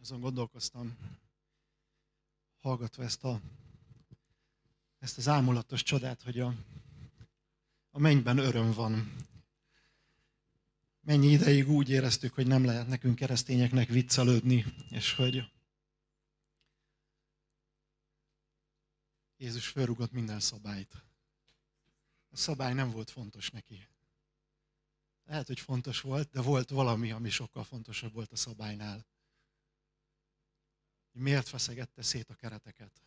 azon gondolkoztam, hallgatva ezt, a, ezt az ámulatos csodát, hogy a, a mennyben öröm van. Mennyi ideig úgy éreztük, hogy nem lehet nekünk keresztényeknek viccelődni, és hogy Jézus fölrugott minden szabályt. A szabály nem volt fontos neki. Lehet, hogy fontos volt, de volt valami, ami sokkal fontosabb volt a szabálynál hogy miért feszegette szét a kereteket.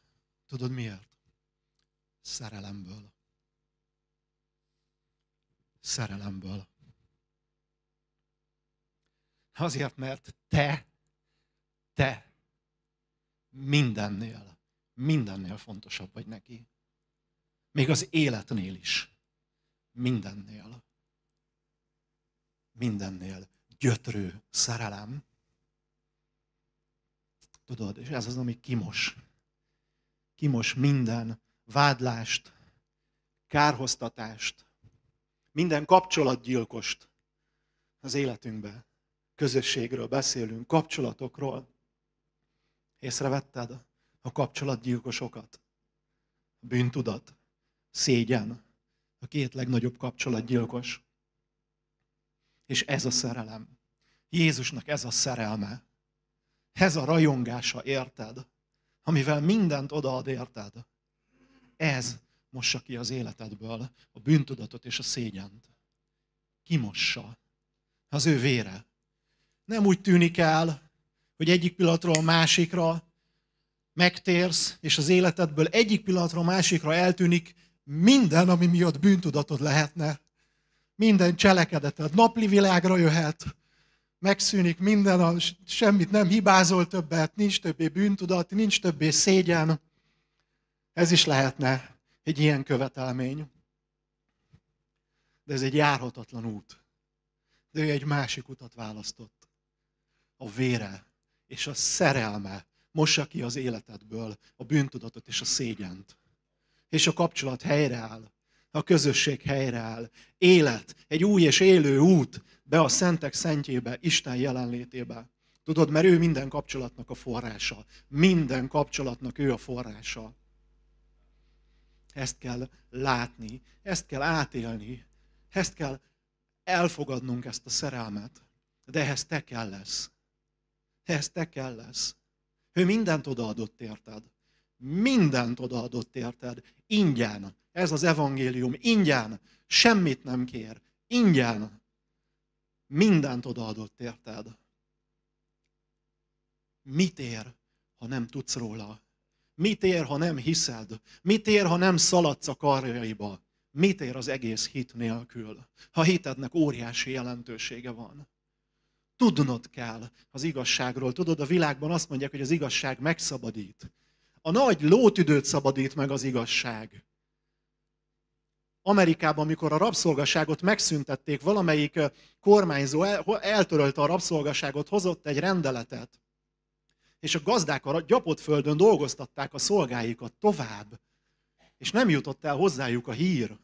Tudod miért? Szerelemből. Szerelemből. Azért, mert te, te mindennél, mindennél fontosabb vagy neki. Még az életnél is. Mindennél. Mindennél gyötrő szerelem Tudod, és ez az, ami kimos. Kimos minden vádlást, kárhoztatást, minden kapcsolatgyilkost az életünkbe, Közösségről beszélünk, kapcsolatokról. Észrevetted a kapcsolatgyilkosokat? A bűntudat, szégyen, a két legnagyobb kapcsolatgyilkos. És ez a szerelem. Jézusnak ez a szerelme, ez a rajongása, érted? Amivel mindent odaad, érted? Ez mossa ki az életedből a bűntudatot és a szégyent. Kimossa. Az ő vére. Nem úgy tűnik el, hogy egyik pillanatról a másikra megtérsz, és az életedből egyik pillanatról a másikra eltűnik minden, ami miatt bűntudatod lehetne. Minden cselekedeted napli világra jöhet, megszűnik minden, semmit nem hibázol többet, nincs többé bűntudat, nincs többé szégyen. Ez is lehetne egy ilyen követelmény. De ez egy járhatatlan út. De ő egy másik utat választott. A vére és a szerelme mossa ki az életedből a bűntudatot és a szégyent. És a kapcsolat helyreáll, a közösség helyreáll. Élet, egy új és élő út, be a szentek szentjébe, Isten jelenlétébe. Tudod, mert ő minden kapcsolatnak a forrása. Minden kapcsolatnak ő a forrása. Ezt kell látni, ezt kell átélni, ezt kell elfogadnunk ezt a szerelmet. De ehhez te kell lesz. Ehhez te kell lesz. Ő mindent odaadott érted. Mindent odaadott érted. Ingyen. Ez az evangélium. Ingyen. Semmit nem kér. Ingyen mindent odaadott, érted? Mit ér, ha nem tudsz róla? Mit ér, ha nem hiszed? Mit ér, ha nem szaladsz a karjaiba? Mit ér az egész hit nélkül, ha hitednek óriási jelentősége van? Tudnod kell az igazságról. Tudod, a világban azt mondják, hogy az igazság megszabadít. A nagy lótüdőt szabadít meg az igazság. Amerikában, amikor a rabszolgaságot megszüntették, valamelyik kormányzó eltörölte a rabszolgaságot, hozott egy rendeletet, és a gazdák a gyapott földön dolgoztatták a szolgáikat tovább, és nem jutott el hozzájuk a hír.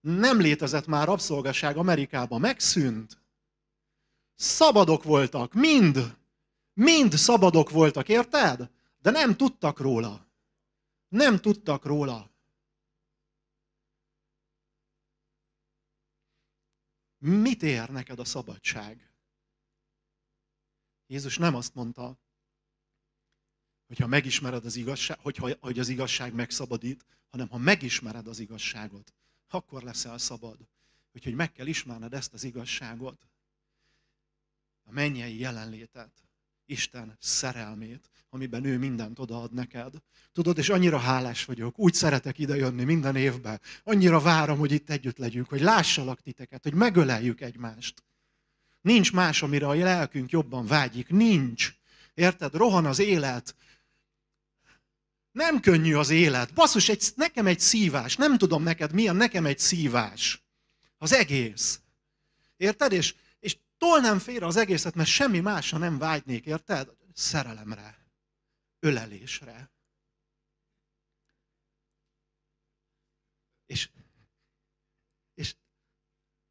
Nem létezett már rabszolgaság Amerikában, megszűnt. Szabadok voltak, mind, mind szabadok voltak, érted? De nem tudtak róla. Nem tudtak róla. Mit ér neked a szabadság? Jézus nem azt mondta, hogyha megismered az igazság, hogyha, hogy az igazság megszabadít, hanem ha megismered az igazságot, akkor leszel szabad. Úgyhogy meg kell ismerned ezt az igazságot, a mennyei jelenlétet. Isten szerelmét, amiben ő mindent odaad neked. Tudod, és annyira hálás vagyok, úgy szeretek idejönni minden évben, annyira várom, hogy itt együtt legyünk, hogy lássalak titeket, hogy megöleljük egymást. Nincs más, amire a lelkünk jobban vágyik, nincs. Érted? Rohan az élet, nem könnyű az élet. Basszus, egy, nekem egy szívás. Nem tudom neked milyen, nekem egy szívás. Az egész. Érted? És tolnám félre az egészet, mert semmi másra nem vágynék, érted? Szerelemre, ölelésre. És, és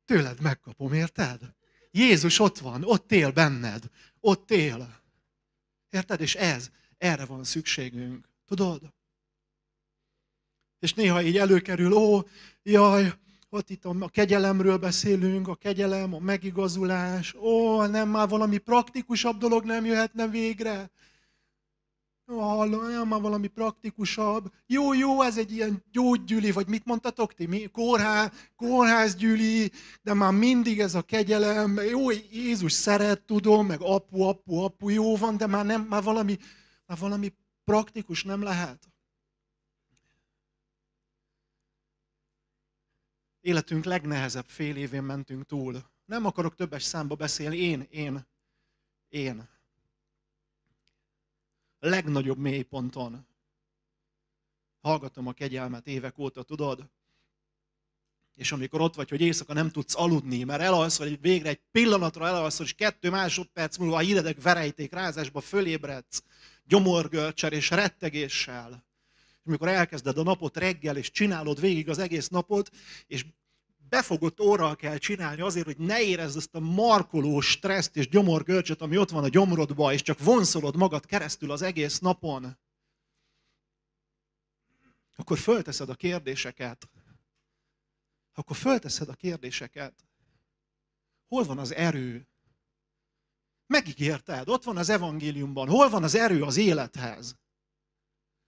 tőled megkapom, érted? Jézus ott van, ott él benned, ott él. Érted? És ez, erre van szükségünk. Tudod? És néha így előkerül, ó, jaj, ott itt a kegyelemről beszélünk, a kegyelem, a megigazulás, ó, nem, már valami praktikusabb dolog nem jöhetne végre. Ó, hallom, nem, már valami praktikusabb. Jó, jó, ez egy ilyen gyógygyüli, vagy mit mondtatok ti? Mi? Kórhá, kórházgyüli, de már mindig ez a kegyelem. Jó, Jézus szeret, tudom, meg apu, apu, apu, jó van, de már nem, már valami, már valami praktikus nem lehet. életünk legnehezebb fél évén mentünk túl. Nem akarok többes számba beszélni, én, én, én. A legnagyobb mélyponton. Hallgatom a kegyelmet évek óta, tudod? És amikor ott vagy, hogy éjszaka nem tudsz aludni, mert elalszol, hogy végre egy pillanatra elalszol, és kettő másodperc múlva a hidedek verejték rázásba fölébredsz, gyomorgölcsel és rettegéssel és amikor elkezded a napot reggel, és csinálod végig az egész napot, és befogott óra kell csinálni azért, hogy ne érezd ezt a markoló stresszt és gyomorgörcsöt, ami ott van a gyomrodba, és csak vonszolod magad keresztül az egész napon, akkor fölteszed a kérdéseket. Akkor fölteszed a kérdéseket. Hol van az erő? Megígérted, ott van az evangéliumban. Hol van az erő az élethez?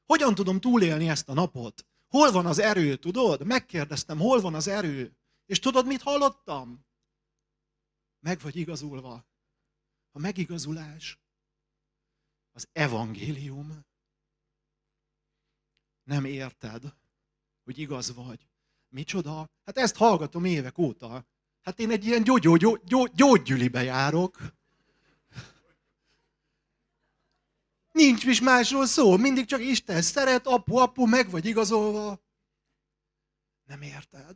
Hogyan tudom túlélni ezt a napot? Hol van az erő, tudod? Megkérdeztem, hol van az erő? És tudod, mit hallottam? Meg vagy igazulva. A megigazulás az evangélium. Nem érted, hogy igaz vagy. Micsoda? Hát ezt hallgatom évek óta. Hát én egy ilyen gyógygyűlibe járok. Nincs is másról szó, mindig csak Isten szeret, apu, apu, meg vagy igazolva. Nem érted?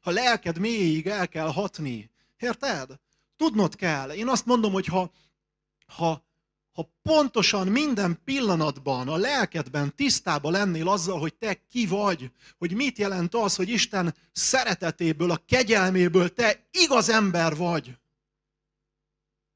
Ha lelked mélyig el kell hatni, érted? Tudnod kell. Én azt mondom, hogy ha, ha, ha pontosan minden pillanatban a lelkedben tisztában lennél azzal, hogy te ki vagy, hogy mit jelent az, hogy Isten szeretetéből, a kegyelméből te igaz ember vagy,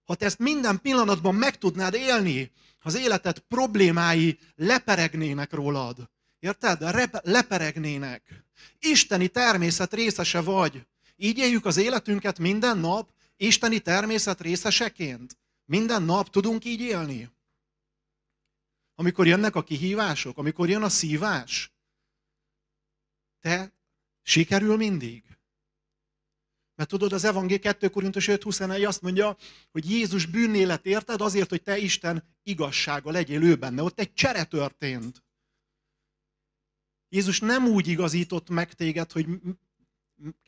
ha te ezt minden pillanatban meg tudnád élni, az életed problémái leperegnének rólad. Érted? Rep- leperegnének. Isteni természet részese vagy. Így éljük az életünket minden nap, isteni természet részeseként. Minden nap tudunk így élni. Amikor jönnek a kihívások, amikor jön a szívás, te sikerül mindig. Mert tudod, az evangél 2 Korintus 5 21 azt mondja, hogy Jézus bűnné lett érted azért, hogy te Isten igazsága legyél ő benne. Ott egy csere történt. Jézus nem úgy igazított meg téged, hogy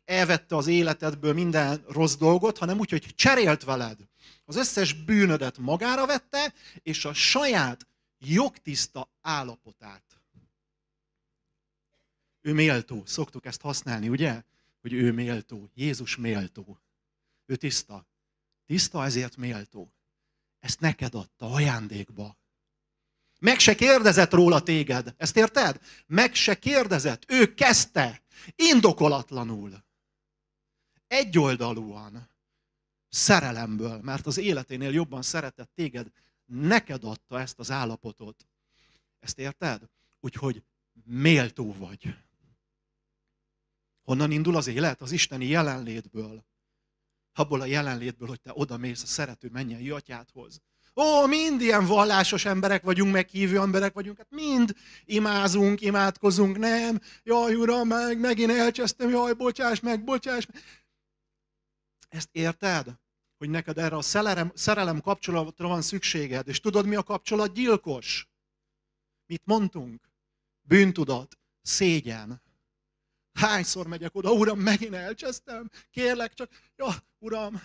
elvette az életedből minden rossz dolgot, hanem úgy, hogy cserélt veled. Az összes bűnödet magára vette, és a saját jogtiszta állapotát. Ő méltó, szoktuk ezt használni, ugye? hogy ő méltó, Jézus méltó. Ő tiszta. Tiszta, ezért méltó. Ezt neked adta ajándékba. Meg se kérdezett róla téged. Ezt érted? Meg se kérdezett. Ő kezdte. Indokolatlanul. Egyoldalúan. Szerelemből. Mert az életénél jobban szeretett téged. Neked adta ezt az állapotot. Ezt érted? Úgyhogy méltó vagy. Honnan indul az élet? Az isteni jelenlétből. Abból a jelenlétből, hogy te oda mész a szerető mennyei atyádhoz. Ó, mind ilyen vallásos emberek vagyunk, meg hívő emberek vagyunk, hát mind imázunk, imádkozunk, nem? Jaj, uram, meg, megint elcsesztem, jaj, bocsáss meg, bocsáss meg. Ezt érted? Hogy neked erre a szerelem, szerelem kapcsolatra van szükséged. És tudod, mi a kapcsolat gyilkos? Mit mondtunk? Bűntudat, szégyen, Hányszor megyek oda, uram, megint elcsesztem, kérlek csak, ja, uram.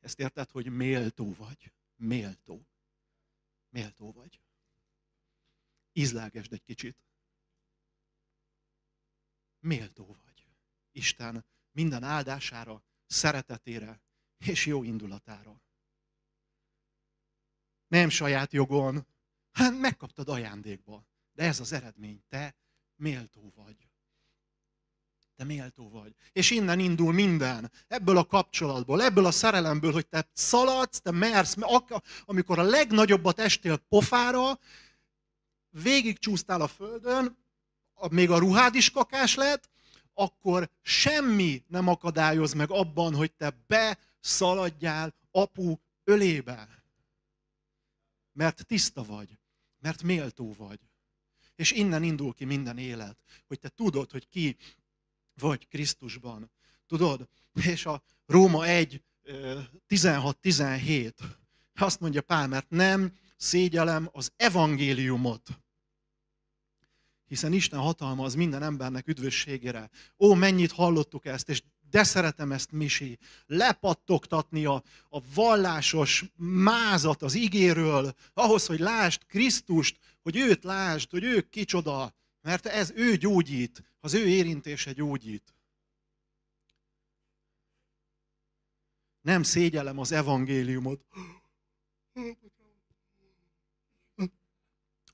Ezt érted, hogy méltó vagy, méltó, méltó vagy. Ízlágesd egy kicsit. Méltó vagy. Isten minden áldására, szeretetére és jó indulatára. Nem saját jogon, hát megkaptad ajándékba. De ez az eredmény, te méltó vagy te méltó vagy. És innen indul minden, ebből a kapcsolatból, ebből a szerelemből, hogy te szaladsz, te mersz, amikor a legnagyobbat estél pofára, végigcsúsztál a földön, még a ruhád is kakás lett, akkor semmi nem akadályoz meg abban, hogy te beszaladjál apu ölébe. Mert tiszta vagy, mert méltó vagy. És innen indul ki minden élet, hogy te tudod, hogy ki vagy Krisztusban. Tudod? És a Róma 1, 16-17 azt mondja Pál, mert nem szégyelem az evangéliumot, hiszen Isten hatalma az minden embernek üdvösségére. Ó, mennyit hallottuk ezt, és de szeretem ezt, Misi, lepattogtatni a, a vallásos mázat az igéről, ahhoz, hogy lásd Krisztust, hogy őt lásd, hogy ők kicsoda. Mert ez ő gyógyít, az ő érintése gyógyít. Nem szégyelem az evangéliumot.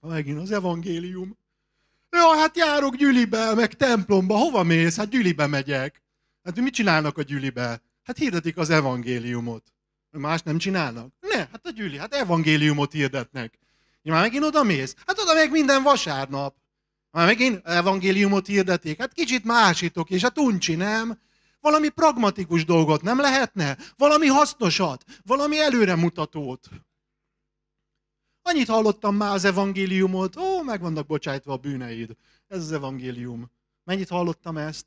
Ha megint az evangélium. Ja, hát járok gyülibe, meg templomba. Hova mész? Hát gyülibe megyek. Hát mit csinálnak a gyülibe? Hát hirdetik az evangéliumot. Más nem csinálnak? Ne, hát a gyüli, hát evangéliumot hirdetnek. már megint oda mész? Hát oda meg minden vasárnap. Már megint evangéliumot hirdeték. Hát kicsit másítok, és a hát tuncsi, nem? Valami pragmatikus dolgot nem lehetne? Valami hasznosat? Valami előremutatót? Annyit hallottam már az evangéliumot, ó, meg vannak bocsájtva a bűneid. Ez az evangélium. Mennyit hallottam ezt?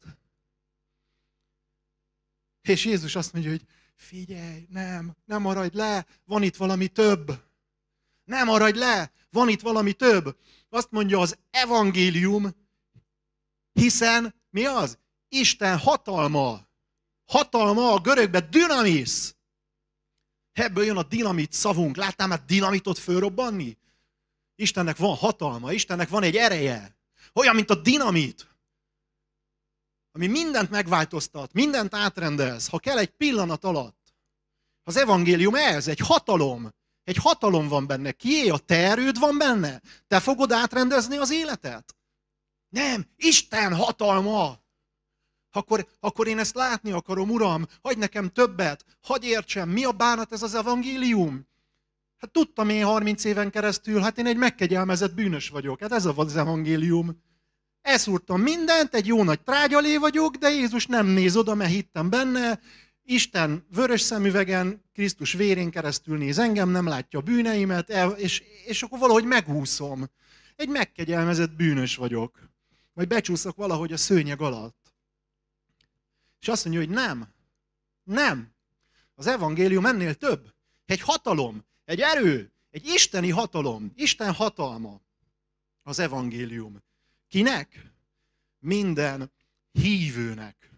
És Jézus azt mondja, hogy figyelj, nem, nem maradj le, van itt valami több. Nem maradj le, van itt valami több. Azt mondja az evangélium, hiszen mi az? Isten hatalma. Hatalma a görögbe dinamis. Ebből jön a dinamit szavunk. Láttál már dinamitot fölrobbanni? Istennek van hatalma, Istennek van egy ereje. Olyan, mint a dinamit, ami mindent megváltoztat, mindent átrendez, ha kell egy pillanat alatt. Az evangélium ez, egy hatalom, egy hatalom van benne. Kié a te erőd van benne? Te fogod átrendezni az életet? Nem, Isten hatalma! Akkor, akkor én ezt látni akarom, Uram, hagyj nekem többet, hagyj értsem, mi a bánat ez az evangélium? Hát tudtam én 30 éven keresztül, hát én egy megkegyelmezett bűnös vagyok. Hát ez az evangélium. Elszúrtam mindent, egy jó nagy trágyalé vagyok, de Jézus nem néz oda, mert hittem benne, Isten vörös szemüvegen, Krisztus vérén keresztül néz engem, nem látja a bűneimet, és, és akkor valahogy megúszom. Egy megkegyelmezett bűnös vagyok. Vagy becsúszok valahogy a szőnyeg alatt. És azt mondja, hogy nem. Nem. Az evangélium ennél több. Egy hatalom, egy erő, egy isteni hatalom, Isten hatalma az evangélium. Kinek? Minden hívőnek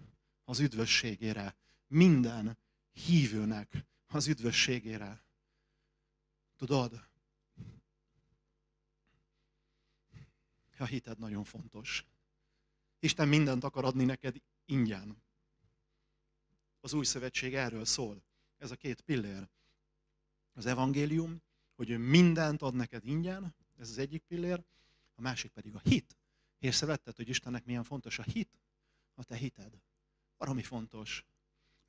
az üdvösségére minden hívőnek az üdvösségére. Tudod? A hited nagyon fontos. Isten mindent akar adni neked ingyen. Az új szövetség erről szól. Ez a két pillér. Az evangélium, hogy ő mindent ad neked ingyen, ez az egyik pillér, a másik pedig a hit. Észrevetted, hogy Istennek milyen fontos a hit? A te hited. mi fontos.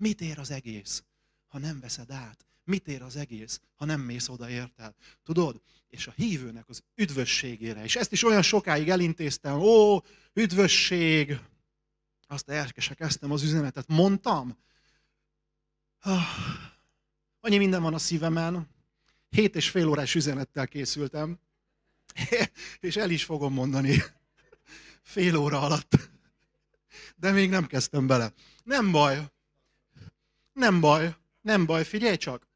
Mit ér az egész, ha nem veszed át? Mit ér az egész, ha nem mész oda értel? Tudod? És a hívőnek az üdvösségére. És ezt is olyan sokáig elintéztem. Ó, üdvösség! Azt elkesek kezdtem az üzenetet. Mondtam? Ah, annyi minden van a szívemen. Hét és fél órás üzenettel készültem. és el is fogom mondani. Fél óra alatt. De még nem kezdtem bele. Nem baj, nem baj, nem baj, figyelj csak.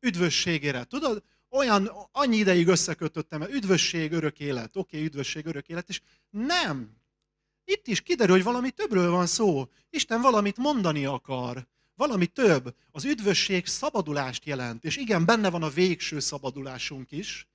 Üdvösségére, tudod? Olyan, annyi ideig összekötöttem, mert üdvösség, örök élet, oké, okay, üdvösség, örök élet, és nem. Itt is kiderül, hogy valami többről van szó. Isten valamit mondani akar. Valami több. Az üdvösség szabadulást jelent, és igen, benne van a végső szabadulásunk is.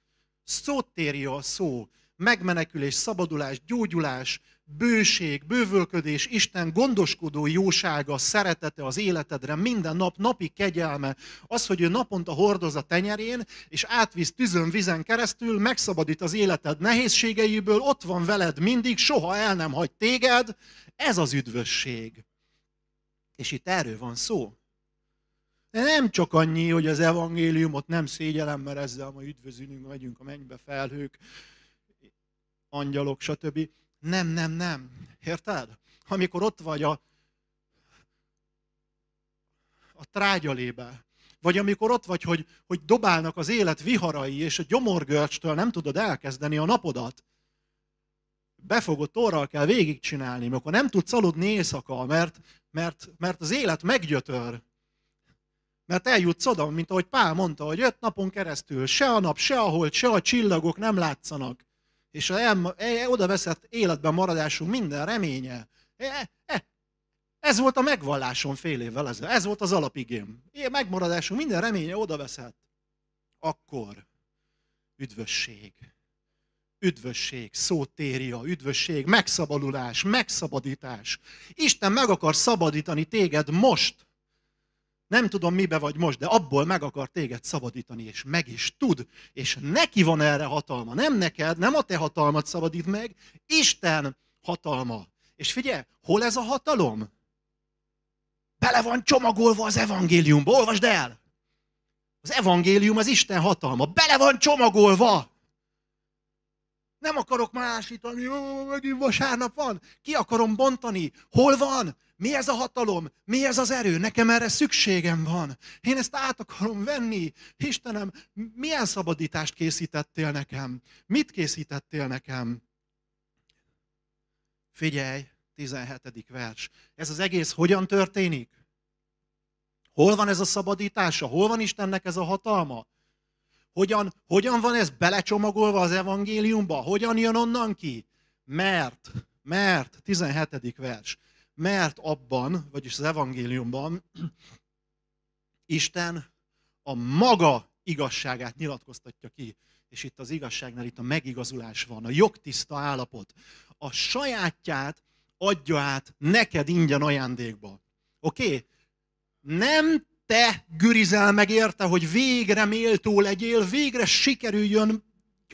Szót a szó megmenekülés, szabadulás, gyógyulás, bőség, bővölködés, Isten gondoskodó jósága, szeretete az életedre, minden nap, napi kegyelme, az, hogy ő naponta hordoz a tenyerén, és átvisz tüzön, vizen keresztül, megszabadít az életed nehézségeiből, ott van veled mindig, soha el nem hagy téged, ez az üdvösség. És itt erről van szó. De nem csak annyi, hogy az evangéliumot nem szégyelem, mert ezzel ma üdvözülünk, megyünk a mennybe felhők, angyalok, stb. Nem, nem, nem. Érted? Amikor ott vagy a, a trágyalébe, vagy amikor ott vagy, hogy, hogy dobálnak az élet viharai, és a gyomorgörcstől nem tudod elkezdeni a napodat, befogott orral kell végigcsinálni, mert akkor nem tudsz aludni éjszaka, mert, mert, mert az élet meggyötör. Mert eljutsz oda, mint ahogy Pál mondta, hogy öt napon keresztül se a nap, se a hold, se a csillagok nem látszanak és el, el, e, e, oda veszett életben maradásunk minden reménye. E, e, ez volt a megvallásom fél évvel ezelőtt. Ez volt az alapigém. Én megmaradásunk minden reménye oda veszett. Akkor üdvösség. Üdvösség, szótéria, üdvösség, megszabadulás, megszabadítás. Isten meg akar szabadítani téged most nem tudom, mibe vagy most, de abból meg akar téged szabadítani, és meg is tud. És neki van erre hatalma. Nem neked, nem a te hatalmat szabadít meg, Isten hatalma. És figyelj, hol ez a hatalom? Bele van csomagolva az evangéliumba, olvasd el! Az evangélium az Isten hatalma. Bele van csomagolva! Nem akarok másítani, megint vasárnap van. Ki akarom bontani? Hol van? Mi ez a hatalom? Mi ez az erő? Nekem erre szükségem van. Én ezt át akarom venni. Istenem, milyen szabadítást készítettél nekem? Mit készítettél nekem? Figyelj, 17. vers. Ez az egész hogyan történik? Hol van ez a szabadítása? Hol van Istennek ez a hatalma? Hogyan, hogyan van ez belecsomagolva az evangéliumba? Hogyan jön onnan ki? Mert, mert, 17. vers mert abban, vagyis az evangéliumban Isten a maga igazságát nyilatkoztatja ki. És itt az igazságnál itt a megigazulás van, a jogtiszta állapot. A sajátját adja át neked ingyen ajándékba. Oké? Okay? Nem te gürizel meg érte, hogy végre méltó legyél, végre sikerüljön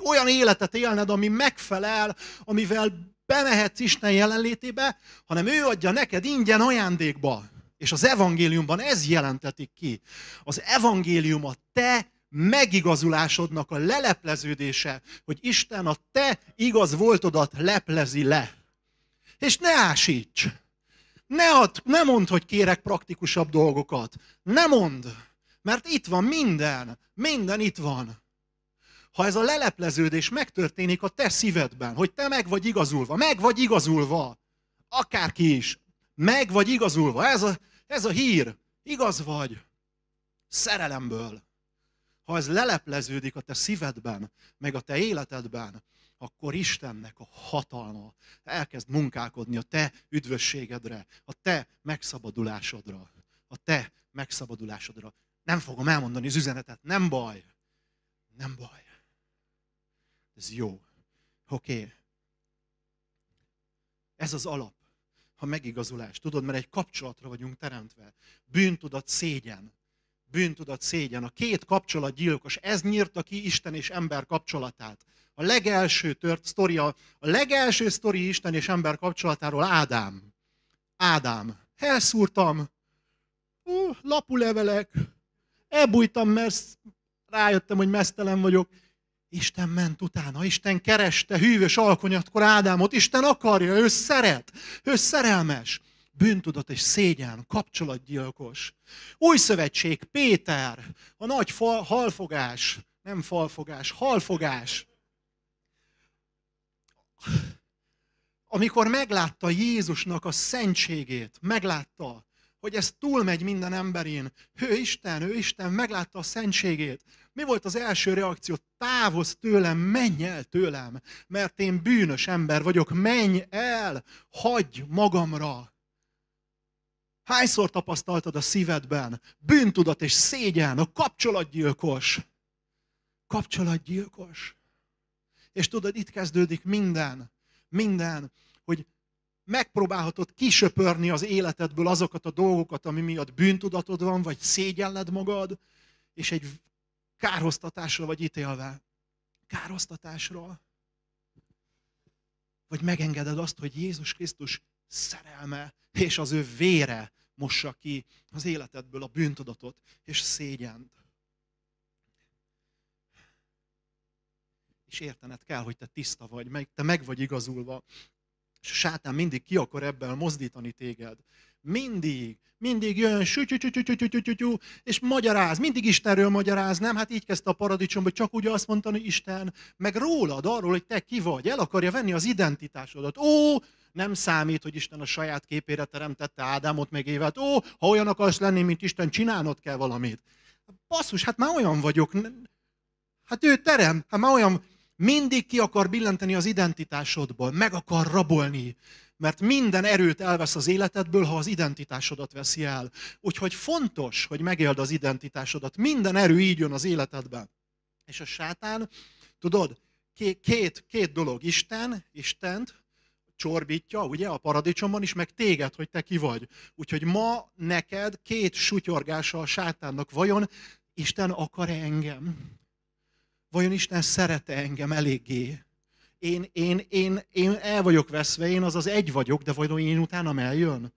olyan életet élned, ami megfelel, amivel bemehetsz Isten jelenlétébe, hanem ő adja neked ingyen ajándékba. És az evangéliumban ez jelentetik ki. Az evangélium a te megigazulásodnak a lelepleződése, hogy Isten a te igaz voltodat leplezi le. És ne ásíts! Ne, ad, ne mondd, hogy kérek praktikusabb dolgokat. Ne mondd! Mert itt van minden, minden itt van ha ez a lelepleződés megtörténik a te szívedben, hogy te meg vagy igazulva, meg vagy igazulva, akárki is, meg vagy igazulva, ez a, ez a hír, igaz vagy, szerelemből. Ha ez lelepleződik a te szívedben, meg a te életedben, akkor Istennek a hatalma elkezd munkálkodni a te üdvösségedre, a te megszabadulásodra, a te megszabadulásodra. Nem fogom elmondani az üzenetet, nem baj, nem baj ez jó. Oké. Okay. Ez az alap, ha megigazulás. Tudod, mert egy kapcsolatra vagyunk teremtve. Bűntudat, szégyen. Bűntudat, szégyen. A két kapcsolat gyilkos. Ez nyírta ki Isten és ember kapcsolatát. A legelső tört sztoria, a legelső sztori Isten és ember kapcsolatáról Ádám. Ádám. Elszúrtam. Ú, lapulevelek. Elbújtam, mert rájöttem, hogy mesztelen vagyok Isten ment utána, Isten kereste hűvös alkonyatkor Ádámot, Isten akarja, ő szeret, ő szerelmes. Bűntudat és szégyen, kapcsolatgyilkos. Új szövetség, Péter, a nagy fal, halfogás, nem falfogás, halfogás. Amikor meglátta Jézusnak a szentségét, meglátta, hogy ez túlmegy minden emberén, ő Isten, ő Isten, meglátta a szentségét, mi volt az első reakció? Távozz tőlem, menj el tőlem, mert én bűnös ember vagyok, menj el, hagyj magamra. Hányszor tapasztaltad a szívedben bűntudat és szégyen, a kapcsolatgyilkos? Kapcsolatgyilkos. És tudod, itt kezdődik minden, minden, hogy megpróbálhatod kisöpörni az életedből azokat a dolgokat, ami miatt bűntudatod van, vagy szégyelled magad, és egy kárhoztatásra vagy ítélve? Kárhoztatásra? Vagy megengeded azt, hogy Jézus Krisztus szerelme és az ő vére mossa ki az életedből a bűntudatot és szégyent. És értened kell, hogy te tiszta vagy, meg, te meg vagy igazulva. És a sátán mindig ki akar ebben mozdítani téged, mindig. Mindig jön, sütyütyütyütyütyütyütyü, és magyaráz. Mindig Istenről magyaráz, nem? Hát így kezdte a paradicsom, hogy csak úgy azt mondta, hogy Isten, meg rólad, arról, hogy te ki vagy. El akarja venni az identitásodat. Ó, nem számít, hogy Isten a saját képére teremtette Ádámot meg évet. Ó, ha olyan akarsz lenni, mint Isten, csinálnod kell valamit. Basszus, hát már olyan vagyok. Hát ő terem, hát már olyan, mindig ki akar billenteni az identitásodból, meg akar rabolni. Mert minden erőt elvesz az életedből, ha az identitásodat veszi el. Úgyhogy fontos, hogy megéld az identitásodat. Minden erő így jön az életedbe. És a sátán, tudod, két, két dolog, Isten, Istent, csorbítja, ugye, a paradicsomban is, meg téged, hogy te ki vagy. Úgyhogy ma neked két sutyorgása a sátánnak. Vajon Isten akar -e engem? Vajon Isten szerete engem eléggé? én, én, én, én el vagyok veszve, én az az egy vagyok, de vajon én utánam eljön?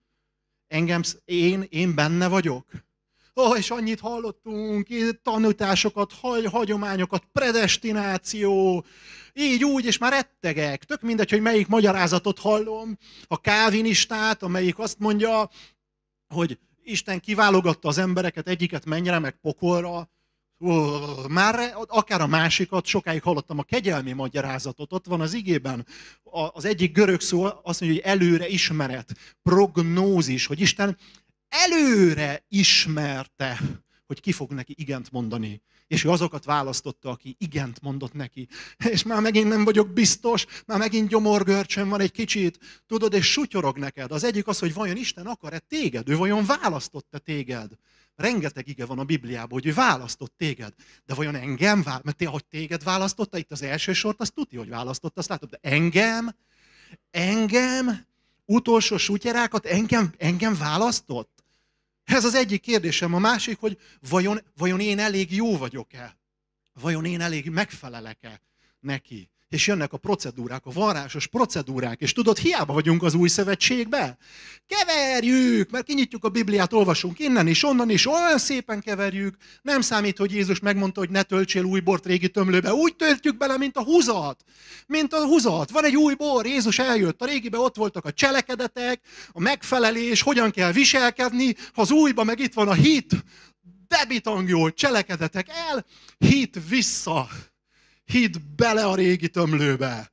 Engem, én, én benne vagyok? Ó, oh, és annyit hallottunk, tanításokat, hagyományokat, predestináció, így úgy, és már rettegek. Tök mindegy, hogy melyik magyarázatot hallom, a kávinistát, amelyik azt mondja, hogy Isten kiválogatta az embereket egyiket mennyire, meg pokolra, már akár a másikat, sokáig hallottam a kegyelmi magyarázatot, ott van az igében az egyik görög szó azt mondja, hogy előre ismeret, prognózis, hogy Isten előre ismerte hogy ki fog neki igent mondani. És ő azokat választotta, aki igent mondott neki. És már megint nem vagyok biztos, már megint gyomorgörcsön van egy kicsit, tudod, és sutyorog neked. Az egyik az, hogy vajon Isten akar-e téged? Ő vajon választotta téged? Rengeteg ige van a Bibliában, hogy ő választott téged. De vajon engem választott? Mert te, ahogy téged választotta, itt az első sort, azt tudja, hogy választotta, azt látod, de engem? Engem? Utolsó sutyerákat? Engem, engem választott? Ez az egyik kérdésem. A másik, hogy vajon, vajon én elég jó vagyok-e? Vajon én elég megfelelek-e neki? és jönnek a procedúrák, a varrásos procedúrák, és tudod, hiába vagyunk az új szövetségbe. Keverjük, mert kinyitjuk a Bibliát, olvasunk innen és onnan, és olyan szépen keverjük. Nem számít, hogy Jézus megmondta, hogy ne töltsél új bort régi tömlőbe. Úgy töltjük bele, mint a húzat. Mint a húzat. Van egy új bor, Jézus eljött. A régibe ott voltak a cselekedetek, a megfelelés, hogyan kell viselkedni, ha az újba meg itt van a hit. debitangjó cselekedetek el, hit vissza Hidd bele a régi tömlőbe,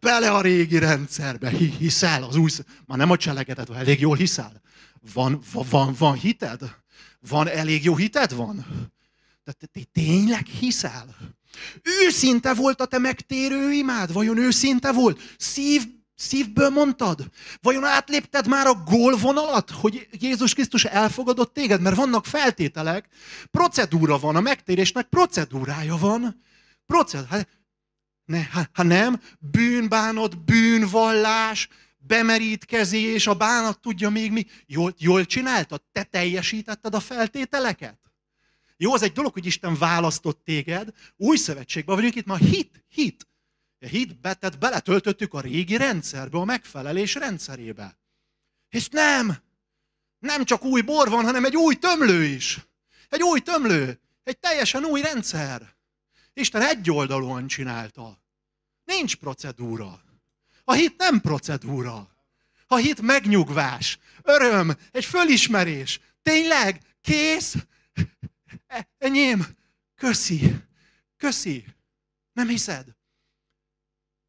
bele a régi rendszerbe, hiszel az új, már nem a cselekedet, elég jól hiszel. Van, van, van hited? Van elég jó hited? Van? De te tényleg hiszel? Őszinte volt a te megtérő imád? Vajon őszinte volt? Szív, szívből mondtad? Vajon átlépted már a gólvonalat, hogy Jézus Krisztus elfogadott téged? Mert vannak feltételek, procedúra van, a megtérésnek procedúrája van processz. Ha, hát ne, ha, hát, ha hát nem, bűnbánat, bűnvallás, bemerítkezés, a bánat tudja még mi. Jól, jól csináltad? Te teljesítetted a feltételeket? Jó, az egy dolog, hogy Isten választott téged, új szövetségben vagyunk, itt ma hit, hit. Hit tehát beletöltöttük a régi rendszerbe, a megfelelés rendszerébe. És nem, nem csak új bor van, hanem egy új tömlő is. Egy új tömlő, egy teljesen új rendszer. Isten egyoldalúan csinálta. Nincs procedúra. A hit nem procedúra. A hit megnyugvás, öröm, egy fölismerés. Tényleg, kész, e, enyém, köszi, köszi. Nem hiszed?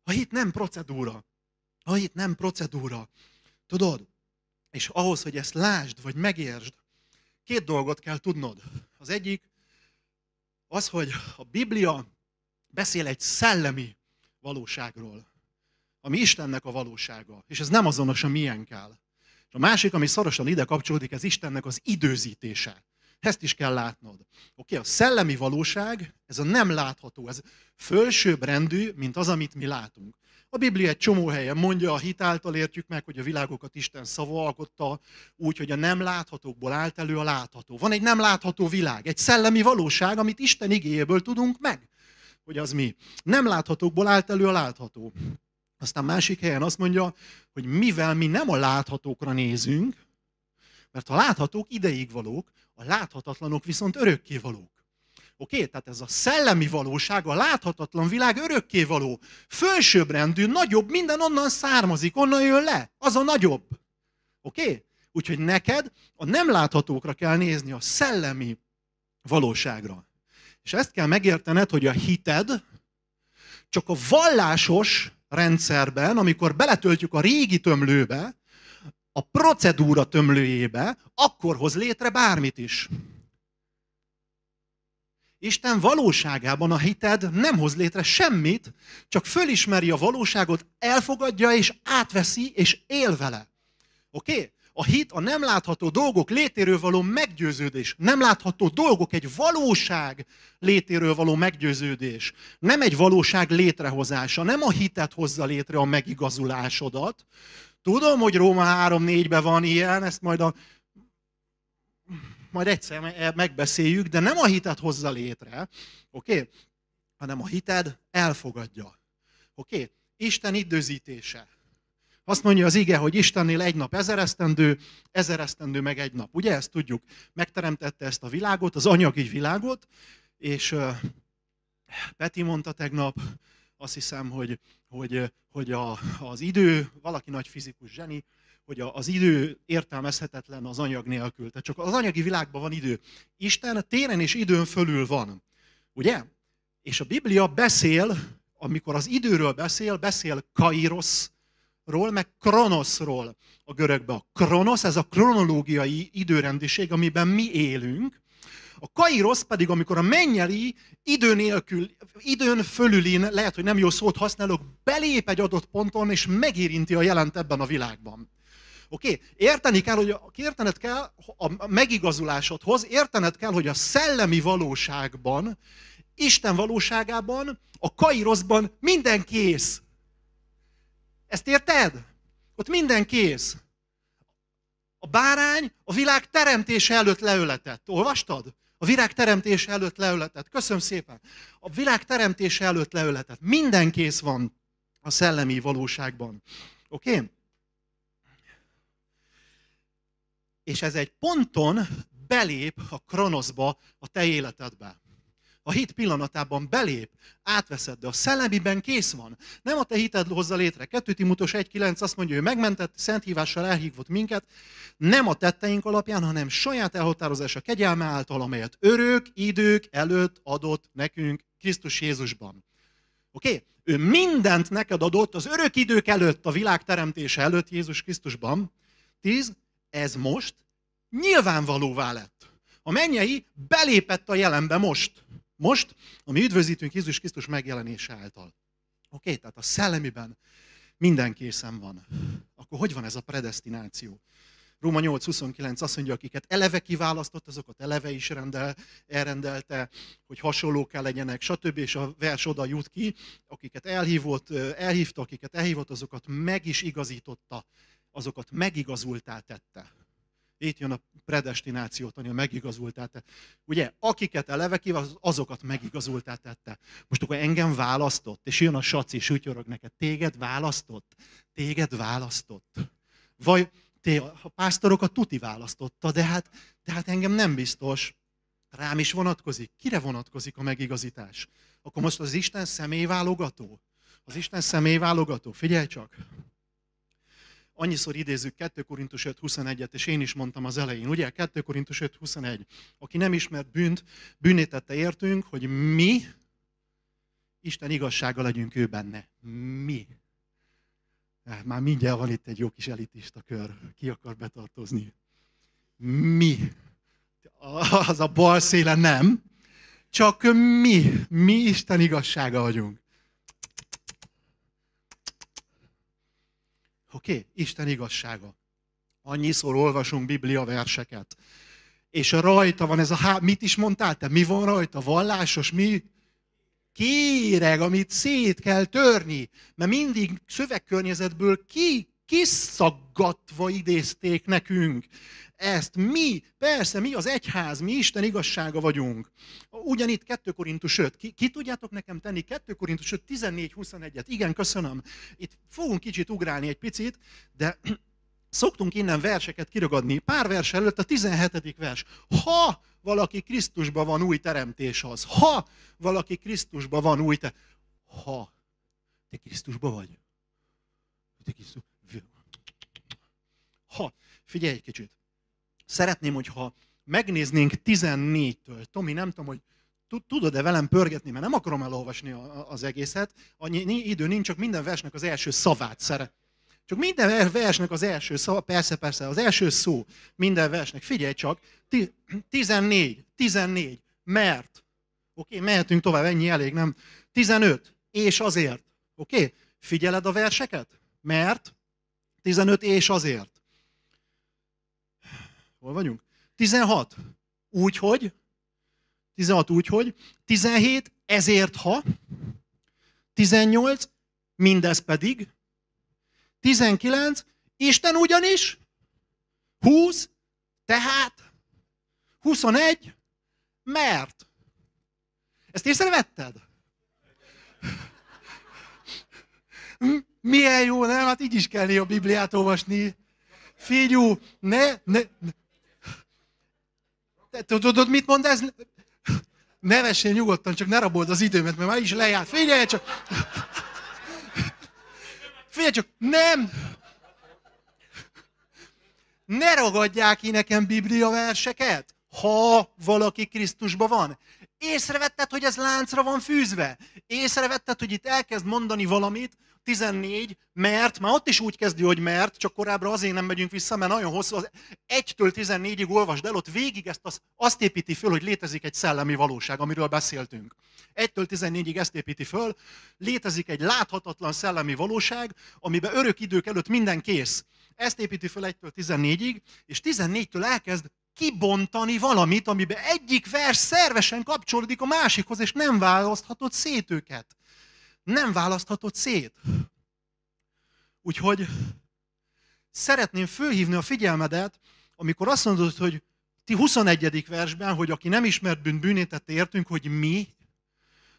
A hit nem procedúra. A hit nem procedúra. Tudod? És ahhoz, hogy ezt lásd, vagy megértsd, két dolgot kell tudnod. Az egyik, az, hogy a Biblia beszél egy szellemi valóságról, ami Istennek a valósága, és ez nem azonos a miénkkel. És a másik, ami szorosan ide kapcsolódik, ez Istennek az időzítése. Ezt is kell látnod. Oké, a szellemi valóság, ez a nem látható, ez fölsőbb rendű, mint az, amit mi látunk. A Biblia egy csomó helyen mondja, a hit által értjük meg, hogy a világokat Isten szava alkotta, úgy, hogy a nem láthatókból állt elő a látható. Van egy nem látható világ, egy szellemi valóság, amit Isten igéjéből tudunk meg, hogy az mi. Nem láthatókból állt elő a látható. Aztán másik helyen azt mondja, hogy mivel mi nem a láthatókra nézünk, mert a láthatók ideig valók, a láthatatlanok viszont örökké valók. Oké? Tehát ez a szellemi valóság, a láthatatlan világ örökkévaló. Fölsőbbrendű, nagyobb, minden onnan származik, onnan jön le. Az a nagyobb. Oké? Úgyhogy neked a nem láthatókra kell nézni, a szellemi valóságra. És ezt kell megértened, hogy a hited csak a vallásos rendszerben, amikor beletöltjük a régi tömlőbe, a procedúra tömlőjébe, akkor hoz létre bármit is. Isten valóságában a hited nem hoz létre semmit, csak fölismeri a valóságot, elfogadja és átveszi, és él vele. Oké? Okay? A hit a nem látható dolgok létéről való meggyőződés. Nem látható dolgok egy valóság létéről való meggyőződés. Nem egy valóság létrehozása, nem a hitet hozza létre a megigazulásodat. Tudom, hogy Róma 4 ben van ilyen, ezt majd a majd egyszer e-, megbeszéljük, de nem a hited hozza létre, oké? Okay? Hanem a hited elfogadja. Oké? Okay? Isten időzítése. Azt mondja az ige, hogy Istennél egy nap ezer esztendő, ezer esztendő meg egy nap. Ugye ezt tudjuk, megteremtette ezt a világot, az anyagi világot, és Peti mondta tegnap, azt hiszem, hogy, hogy, hogy a, az idő, valaki nagy fizikus zseni, hogy az idő értelmezhetetlen az anyag nélkül. Tehát csak az anyagi világban van idő. Isten téren és időn fölül van. Ugye? És a Biblia beszél, amikor az időről beszél, beszél kairoszról, meg kronoszról a görögbe. A kronosz, ez a kronológiai időrendiség, amiben mi élünk. A kairosz pedig, amikor a mennyeli idő nélkül, időn fölülin, lehet, hogy nem jó szót használok, belép egy adott ponton, és megérinti a jelent ebben a világban. Oké? Okay? Érteni kell, hogy a, értened kell a megigazulásodhoz, értened kell, hogy a szellemi valóságban, Isten valóságában, a kairoszban minden kész. Ezt érted? Ott minden kész. A bárány a világ teremtése előtt leöletett. Olvastad? A világ teremtése előtt leöletett. Köszönöm szépen. A világ teremtése előtt leöletett. Minden kész van a szellemi valóságban. Oké? Okay? és ez egy ponton belép a kronoszba, a te életedbe. A hit pillanatában belép, átveszed, de a szellemiben kész van. Nem a te hited hozza létre. 2 Timóteus 1.9 azt mondja, ő megmentett, szent hívással elhívott minket, nem a tetteink alapján, hanem saját elhatározása kegyelme által, amelyet örök idők előtt adott nekünk Krisztus Jézusban. Oké? Okay? Ő mindent neked adott az örök idők előtt, a világ teremtése előtt Jézus Krisztusban. 10 ez most nyilvánvalóvá lett. A mennyei belépett a jelenbe most. Most, ami üdvözítünk Jézus Krisztus megjelenése által. Oké, okay? tehát a szellemiben minden készen van. Akkor hogy van ez a predestináció? Róma 8.29 azt mondja, akiket eleve kiválasztott, azokat eleve is rendel, elrendelte, hogy hasonlók kell legyenek, stb. És a vers oda jut ki, akiket elhívott, elhívta, akiket elhívott, azokat meg is igazította azokat megigazultá tette. Itt jön a predestinációt, tanja, megigazultá tette. Ugye, akiket eleve kiválasztott, azokat megigazultá tette. Most akkor engem választott, és jön a saci, sütyorog neked. Téged választott? Téged választott. Vagy té, a pásztorokat tuti választotta, de hát, de hát engem nem biztos. Rám is vonatkozik. Kire vonatkozik a megigazítás? Akkor most az Isten személyválogató? Az Isten személyválogató. Figyelj csak! annyiszor idézzük 2 Korintus 5.21-et, és én is mondtam az elején, ugye? 2 Korintus 5.21. Aki nem ismert bűnt, bűnétette értünk, hogy mi Isten igazsága legyünk ő benne. Mi. Eh, már mindjárt van itt egy jó kis elitista kör. Ki akar betartozni? Mi. Az a bal széle nem. Csak mi. Mi Isten igazsága vagyunk. Oké? Okay? Isten igazsága. Annyiszor olvasunk Biblia verseket. És rajta van ez a, há... mit is mondtál te? Mi van rajta? Vallásos? Mi? Kéreg, amit szét kell törni. Mert mindig szövegkörnyezetből ki kiszaggatva idézték nekünk. Ezt mi, persze mi az egyház, mi Isten igazsága vagyunk. Ugyanitt 2 Korintus 5. Ki, ki tudjátok nekem tenni 2 Korintus 5, 14-21-et? Igen, köszönöm. Itt fogunk kicsit ugrálni egy picit, de szoktunk innen verseket kiragadni. Pár vers előtt a 17. vers. Ha valaki Krisztusban van, új teremtés az. Ha valaki Krisztusban van, új te... Ha te Krisztusban vagy. Te Krisztus... Ha, figyelj egy kicsit. Szeretném, hogyha megnéznénk 14-től. Tomi, nem tudom, hogy tudod-e velem pörgetni, mert nem akarom elolvasni az egészet. Annyi idő nincs, csak minden versnek az első szavát szeret. Csak minden versnek az első szava, persze, persze, az első szó minden versnek. Figyelj csak, 14, 14, mert. Oké, okay, mehetünk tovább, ennyi elég, nem? 15, és azért. Oké? Okay? Figyeled a verseket? Mert 15 és azért. Hol vagyunk? 16. Úgyhogy. 16 úgyhogy. 17. Ezért ha. 18. Mindez pedig. 19. Isten ugyanis. 20. Tehát. 21. Mert. Ezt észrevetted? Milyen jó, nem? Hát így is kell a Bibliát olvasni. Figyú, ne, ne, te tudod, mit mond ez? Nevessél nyugodtan, csak ne rabold az időmet, mert már is lejárt. Figyelj csak! Figyelj csak! Nem! Ne ragadják ki nekem verseket, ha valaki Krisztusban van. Észrevetted, hogy ez láncra van fűzve. Észrevetted, hogy itt elkezd mondani valamit, 14, mert, már ott is úgy kezdi, hogy mert, csak korábbra azért nem megyünk vissza, mert nagyon hosszú, az 1-től 14-ig olvasd el, ott végig ezt az, azt építi föl, hogy létezik egy szellemi valóság, amiről beszéltünk. 1-től 14-ig ezt építi föl, létezik egy láthatatlan szellemi valóság, amiben örök idők előtt minden kész. Ezt építi föl 1-től 14-ig, és 14-től elkezd kibontani valamit, amiben egyik vers szervesen kapcsolódik a másikhoz, és nem választhatod szét őket nem választhatod szét. Úgyhogy szeretném fölhívni a figyelmedet, amikor azt mondod, hogy ti 21. versben, hogy aki nem ismert bűn bűnétet értünk, hogy mi,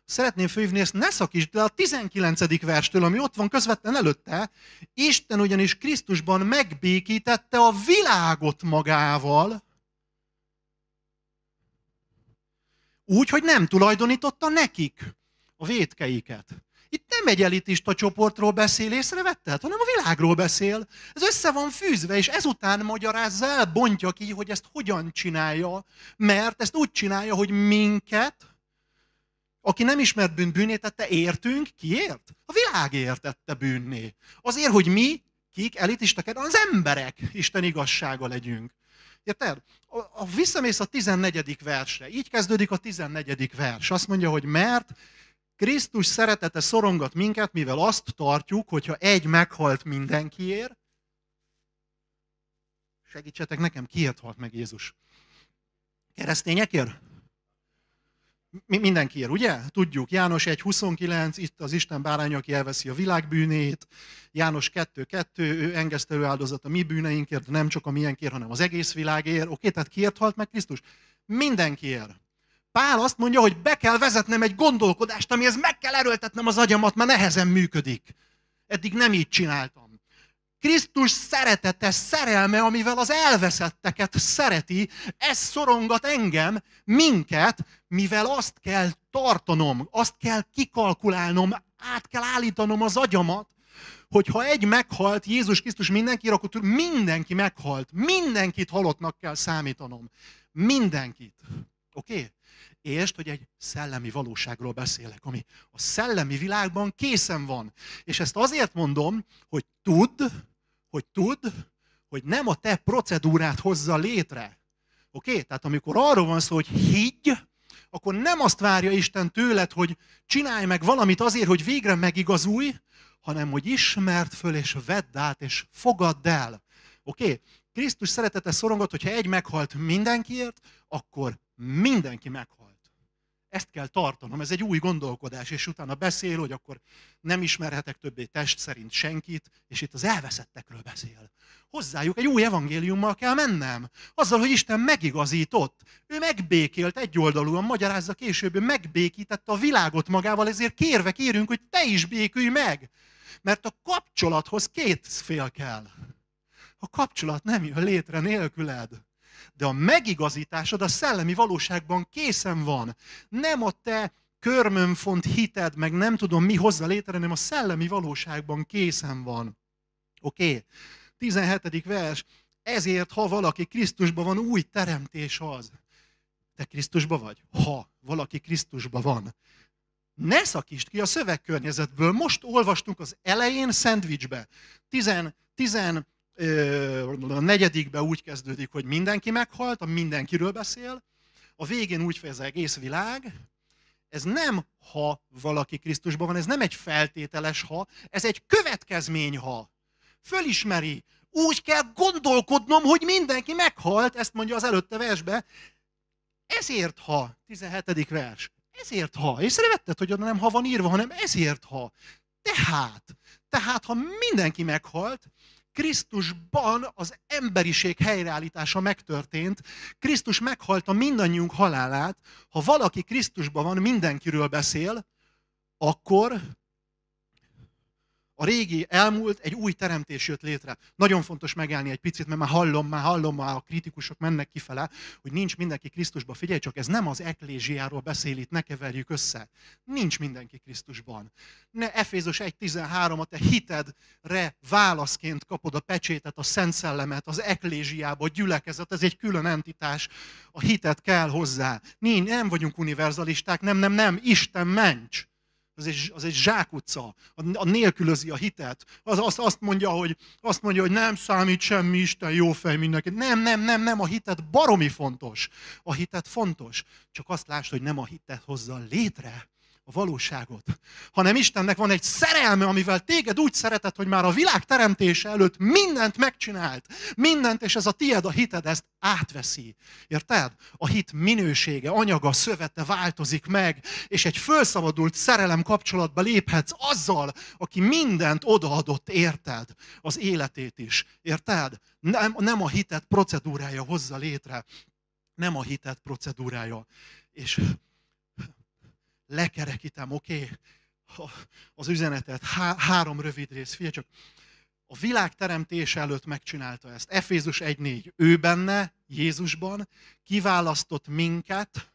szeretném fölhívni, ezt ne szakítsd le a 19. verstől, ami ott van közvetlen előtte. Isten ugyanis Krisztusban megbékítette a világot magával, úgy, hogy nem tulajdonította nekik a vétkeiket. Itt nem egy elitista csoportról beszél, észrevetted, hanem a világról beszél. Ez össze van fűzve, és ezután magyarázza el, bontja ki, hogy ezt hogyan csinálja, mert ezt úgy csinálja, hogy minket, aki nem ismert bűn bűnétette, értünk, kiért? A világ értette bűnné. Azért, hogy mi, kik, elitistek, az emberek Isten igazsága legyünk. Érted? A, a, visszamész a 14. versre. Így kezdődik a 14. vers. Azt mondja, hogy mert Krisztus szeretete szorongat minket, mivel azt tartjuk, hogyha egy meghalt mindenkiért, segítsetek nekem, kiért halt meg Jézus? Keresztényekért? Mi, mindenkiért, ugye? Tudjuk, János 1.29, itt az Isten bárány, aki elveszi a világ bűnét, János 2.2, ő engesztelő áldozat a mi bűneinkért, nem csak a miénkért, hanem az egész világért. Oké, tehát kiért halt meg Krisztus? Mindenkiért. Pál azt mondja, hogy be kell vezetnem egy gondolkodást, amihez meg kell erőltetnem az agyamat, mert nehezen működik. Eddig nem így csináltam. Krisztus szeretete, szerelme, amivel az elveszetteket szereti, ez szorongat engem, minket, mivel azt kell tartanom, azt kell kikalkulálnom, át kell állítanom az agyamat, hogy ha egy meghalt Jézus Krisztus mindenki akkor mindenki meghalt. Mindenkit halottnak kell számítanom. Mindenkit. Oké? Okay? Értsd, hogy egy szellemi valóságról beszélek, ami a szellemi világban készen van. És ezt azért mondom, hogy tudd, hogy tudd, hogy nem a te procedúrát hozza létre. Oké? Okay? Tehát amikor arról van szó, hogy higgy, akkor nem azt várja Isten tőled, hogy csinálj meg valamit azért, hogy végre megigazulj, hanem hogy ismert föl és vedd át és fogadd el. Oké? Okay? Krisztus szeretete szorongat, hogyha egy meghalt mindenkiért, akkor mindenki meghalt ezt kell tartanom, ez egy új gondolkodás, és utána beszél, hogy akkor nem ismerhetek többé test szerint senkit, és itt az elveszettekről beszél. Hozzájuk egy új evangéliummal kell mennem, azzal, hogy Isten megigazított, ő megbékélt egyoldalúan, magyarázza később, ő megbékítette a világot magával, ezért kérve kérünk, hogy te is békülj meg, mert a kapcsolathoz két fél kell. A kapcsolat nem jön létre nélküled de a megigazításod a szellemi valóságban készen van. Nem a te körmönfont hited, meg nem tudom mi hozzá létre, hanem a szellemi valóságban készen van. Oké? Okay. 17. vers. Ezért, ha valaki Krisztusban van, új teremtés az. Te Krisztusban vagy? Ha valaki Krisztusban van. Ne szakítsd ki a szövegkörnyezetből. Most olvastunk az elején szendvicsbe. 10, 10, a negyedikben úgy kezdődik, hogy mindenki meghalt, a mindenkiről beszél, a végén úgy fejez egész világ, ez nem ha valaki Krisztusban van, ez nem egy feltételes ha, ez egy következmény ha. Fölismeri, úgy kell gondolkodnom, hogy mindenki meghalt, ezt mondja az előtte versbe. Ezért ha, 17. vers, ezért ha, és szerevetted, hogy oda nem ha van írva, hanem ezért ha. Tehát, tehát ha mindenki meghalt, Krisztusban az emberiség helyreállítása megtörtént. Krisztus meghalta mindannyiunk halálát. Ha valaki Krisztusban van, mindenkiről beszél, akkor a régi elmúlt, egy új teremtés jött létre. Nagyon fontos megállni egy picit, mert már hallom, már hallom, már a kritikusok mennek kifele, hogy nincs mindenki Krisztusban. Figyelj csak, ez nem az eklésiáról beszél itt, ne keverjük össze. Nincs mindenki Krisztusban. Ne Efézus 1.13, a te hitedre válaszként kapod a pecsétet, a Szent Szellemet, az eklésiába, a gyülekezet, ez egy külön entitás, a hitet kell hozzá. Nincs, nem vagyunk univerzalisták, nem, nem, nem, Isten ments az egy, az egy zsákutca, a, a nélkülözi a hitet. Az, azt, azt, mondja, hogy, azt mondja, hogy nem számít semmi, Isten jó fej mindenki. Nem, nem, nem, nem, a hitet baromi fontos. A hitet fontos. Csak azt lásd, hogy nem a hitet hozza létre, a valóságot, hanem Istennek van egy szerelme, amivel téged úgy szeretett, hogy már a világ teremtése előtt mindent megcsinált, mindent, és ez a tied, a hited ezt átveszi. Érted? A hit minősége, anyaga, szövete változik meg, és egy fölszabadult szerelem kapcsolatba léphetsz azzal, aki mindent odaadott, érted? Az életét is, érted? Nem, nem a hitet procedúrája hozza létre, nem a hitet procedúrája. És lekerekítem, oké, okay, az üzenetet, há, három rövid rész, figyelj csak, a világ teremtése előtt megcsinálta ezt. Efézus 1.4. Ő benne, Jézusban, kiválasztott minket,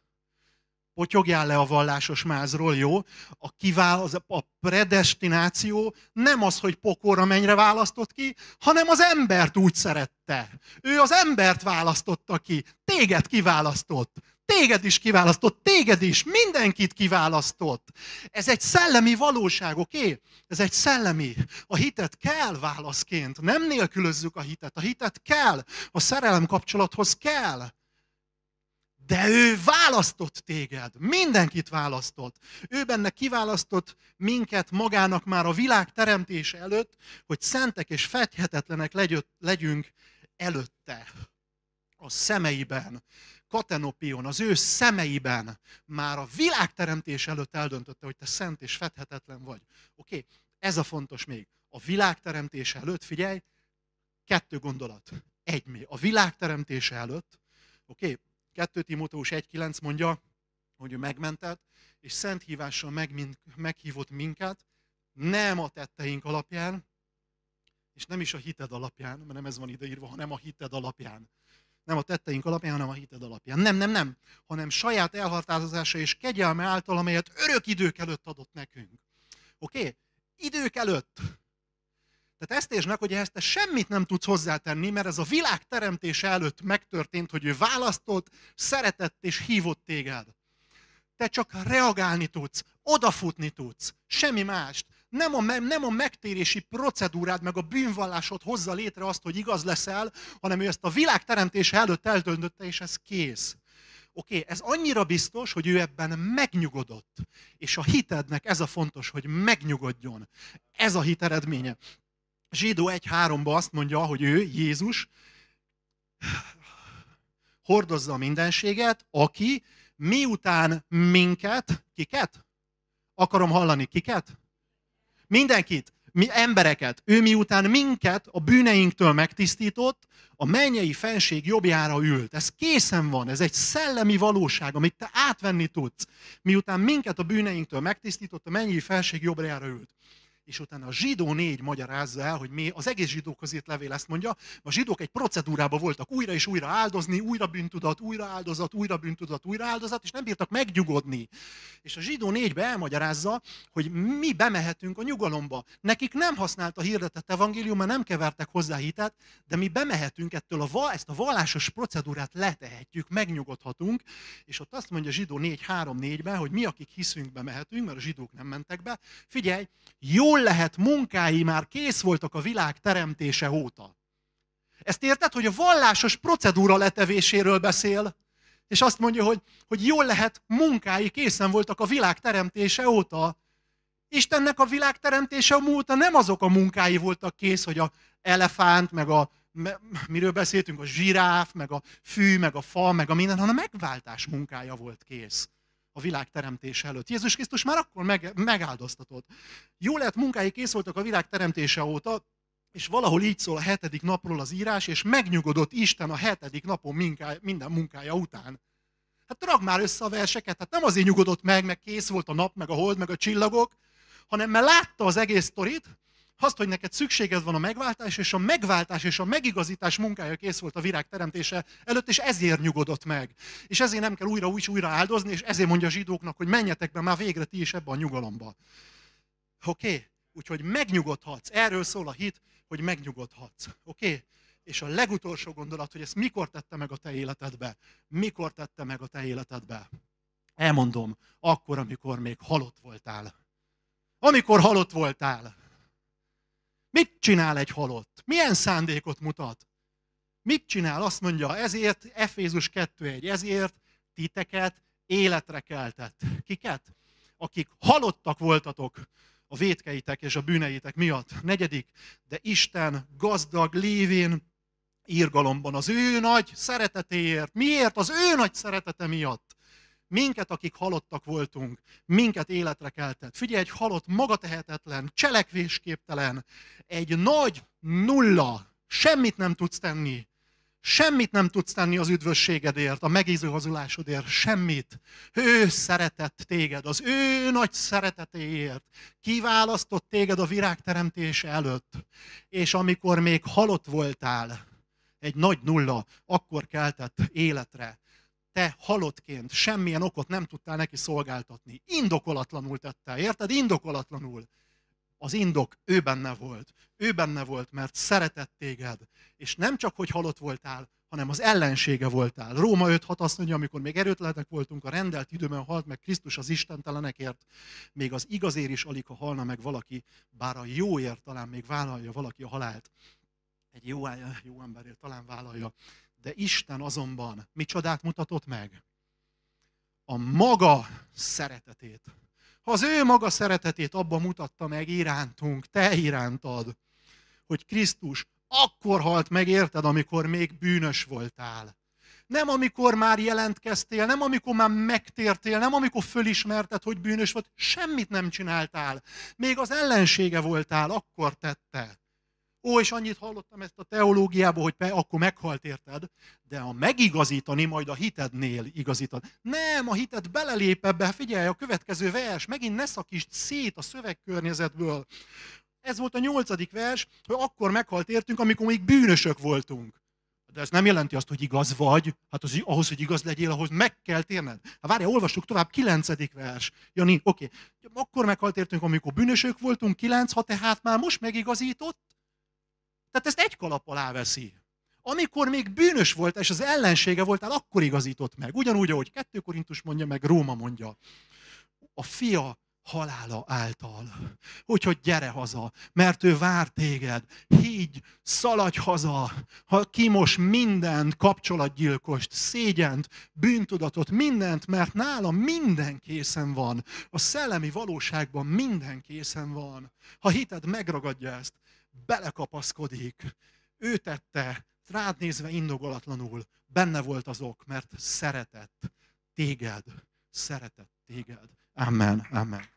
potyogjál le a vallásos mázról, jó? A, kivál, az, a predestináció nem az, hogy pokorra mennyre választott ki, hanem az embert úgy szerette. Ő az embert választotta ki, téged kiválasztott. Téged is kiválasztott, téged is, mindenkit kiválasztott. Ez egy szellemi valóság, oké? Okay? Ez egy szellemi. A hitet kell válaszként, nem nélkülözzük a hitet. A hitet kell, a szerelem kapcsolathoz kell. De ő választott téged, mindenkit választott. Ő benne kiválasztott minket magának már a világ teremtése előtt, hogy szentek és fedhetetlenek legyünk előtte, a szemeiben katenopion, az ő szemeiben már a világteremtés előtt eldöntötte, hogy te szent és fedhetetlen vagy. Oké, okay. ez a fontos még. A világteremtés előtt, figyelj, kettő gondolat. Egy mi. A világteremtése előtt, oké, okay, 2 Timóteus 1.9 mondja, hogy ő megmentett, és szent hívással megmint, meghívott minket, nem a tetteink alapján, és nem is a hited alapján, mert nem ez van ideírva, hanem a hited alapján nem a tetteink alapján, hanem a hited alapján. Nem, nem, nem, hanem saját elhatározása és kegyelme által, amelyet örök idők előtt adott nekünk. Oké? Okay? Idők előtt. Tehát ezt értsd meg, hogy ehhez te semmit nem tudsz hozzátenni, mert ez a világ teremtése előtt megtörtént, hogy ő választott, szeretett és hívott téged. Te csak reagálni tudsz, odafutni tudsz, semmi mást. Nem a, nem a megtérési procedúrád, meg a bűnvallásod hozza létre azt, hogy igaz leszel, hanem ő ezt a világ teremtése előtt eldöntötte, és ez kész. Oké, okay, ez annyira biztos, hogy ő ebben megnyugodott. És a hitednek ez a fontos, hogy megnyugodjon. Ez a hit eredménye. Zsidó 1.3-ban azt mondja, hogy ő, Jézus, hordozza a mindenséget, aki miután minket, kiket? Akarom hallani, kiket? mindenkit, mi embereket, ő miután minket a bűneinktől megtisztított, a mennyei fenség jobbjára ült. Ez készen van, ez egy szellemi valóság, amit te átvenni tudsz. Miután minket a bűneinktől megtisztított, a mennyei felség jobbjára ült és utána a zsidó négy magyarázza el, hogy mi az egész zsidókhoz írt levél ezt mondja, a zsidók egy procedúrába voltak újra és újra áldozni, újra bűntudat, újra áldozat, újra bűntudat, újra áldozat, és nem bírtak megnyugodni. És a zsidó négybe elmagyarázza, hogy mi bemehetünk a nyugalomba. Nekik nem használt a hirdetett evangélium, mert nem kevertek hozzá hitet, de mi bemehetünk ettől a val ezt a vallásos procedúrát letehetjük, megnyugodhatunk, és ott azt mondja a zsidó 4.3.4-ben, hogy mi, akik hiszünk, bemehetünk, mert a zsidók nem mentek be. Figyelj, jó jól lehet munkái már kész voltak a világ teremtése óta. Ezt érted, hogy a vallásos procedúra letevéséről beszél, és azt mondja, hogy, hogy jól lehet munkái készen voltak a világ teremtése óta. Istennek a világ teremtése óta nem azok a munkái voltak kész, hogy a elefánt, meg a, miről beszéltünk, a zsiráf, meg a fű, meg a fa, meg a minden, hanem a megváltás munkája volt kész a világ teremtése előtt. Jézus Krisztus már akkor meg, megáldoztatott. Jó lehet, munkái kész voltak a világ teremtése óta, és valahol így szól a hetedik napról az írás, és megnyugodott Isten a hetedik napon minden munkája után. Hát rag már össze a verseket, hát nem azért nyugodott meg, meg kész volt a nap, meg a hold, meg a csillagok, hanem mert látta az egész torit, azt, hogy neked szükséged van a megváltás, és a megváltás és a megigazítás munkája kész volt a virág teremtése előtt, és ezért nyugodott meg. És ezért nem kell újra újra újra áldozni, és ezért mondja a zsidóknak, hogy menjetek be már végre ti is ebbe a nyugalomba. Oké? Okay? Úgyhogy megnyugodhatsz. Erről szól a hit, hogy megnyugodhatsz. Oké? Okay? És a legutolsó gondolat, hogy ezt mikor tette meg a te életedbe? Mikor tette meg a te életedbe? Elmondom, akkor, amikor még halott voltál. Amikor halott voltál. Mit csinál egy halott? Milyen szándékot mutat? Mit csinál? Azt mondja, ezért, Efézus 2.1, ezért titeket életre keltett. Kiket? Akik halottak voltatok a vétkeitek és a bűneitek miatt. Negyedik, de Isten gazdag lévén írgalomban az ő nagy szeretetéért. Miért? Az ő nagy szeretete miatt minket, akik halottak voltunk, minket életre keltett. Figyelj, egy halott, maga tehetetlen, cselekvésképtelen, egy nagy nulla, semmit nem tudsz tenni, Semmit nem tudsz tenni az üdvösségedért, a megízőhazulásodért, semmit. Ő szeretett téged, az ő nagy szeretetéért. Kiválasztott téged a virágteremtés előtt. És amikor még halott voltál, egy nagy nulla, akkor keltett életre te halottként semmilyen okot nem tudtál neki szolgáltatni. Indokolatlanul tette, érted? Indokolatlanul. Az indok ő benne volt. Ő benne volt, mert szeretett téged. És nem csak, hogy halott voltál, hanem az ellensége voltál. Róma 5-6 azt mondja, amikor még erőtlenek voltunk, a rendelt időben halt meg Krisztus az istentelenekért, még az igazért is alig, ha halna meg valaki, bár a jóért talán még vállalja valaki a halált. Egy jó, jó emberért talán vállalja. De Isten azonban mi csodát mutatott meg? A maga szeretetét. Ha az ő maga szeretetét abban mutatta meg irántunk, te irántad, hogy Krisztus akkor halt meg, érted, amikor még bűnös voltál. Nem amikor már jelentkeztél, nem amikor már megtértél, nem amikor fölismerted, hogy bűnös vagy, semmit nem csináltál. Még az ellensége voltál, akkor tette. Ó, és annyit hallottam ezt a teológiából, hogy pe, akkor meghalt, érted? De a megigazítani, majd a hitednél igazítani. Nem, a hited belelép ebbe, hát figyelj, a következő vers, megint ne szakítsd szét a szövegkörnyezetből. Ez volt a nyolcadik vers, hogy akkor meghalt értünk, amikor még bűnösök voltunk. De ez nem jelenti azt, hogy igaz vagy. Hát az, ahhoz, hogy igaz legyél, ahhoz meg kell térned. Hát várjál, olvassuk tovább, kilencedik vers. Jani, oké. Okay. Akkor meghalt értünk, amikor bűnösök voltunk, kilenc, ha tehát már most megigazított, tehát ezt egy kalap alá veszi. Amikor még bűnös volt, és az ellensége voltál, akkor igazított meg. Ugyanúgy, ahogy 2 Korintus mondja, meg Róma mondja. A fia halála által. Úgyhogy gyere haza, mert ő vár téged. Higgy, szaladj haza, ha kimos mindent, kapcsolatgyilkost, szégyent, bűntudatot, mindent, mert nála minden készen van. A szellemi valóságban minden készen van. Ha hited, megragadja ezt belekapaszkodik, ő tette, rád nézve indogolatlanul, benne volt az ok, mert szeretett téged, szeretett téged. Amen, amen.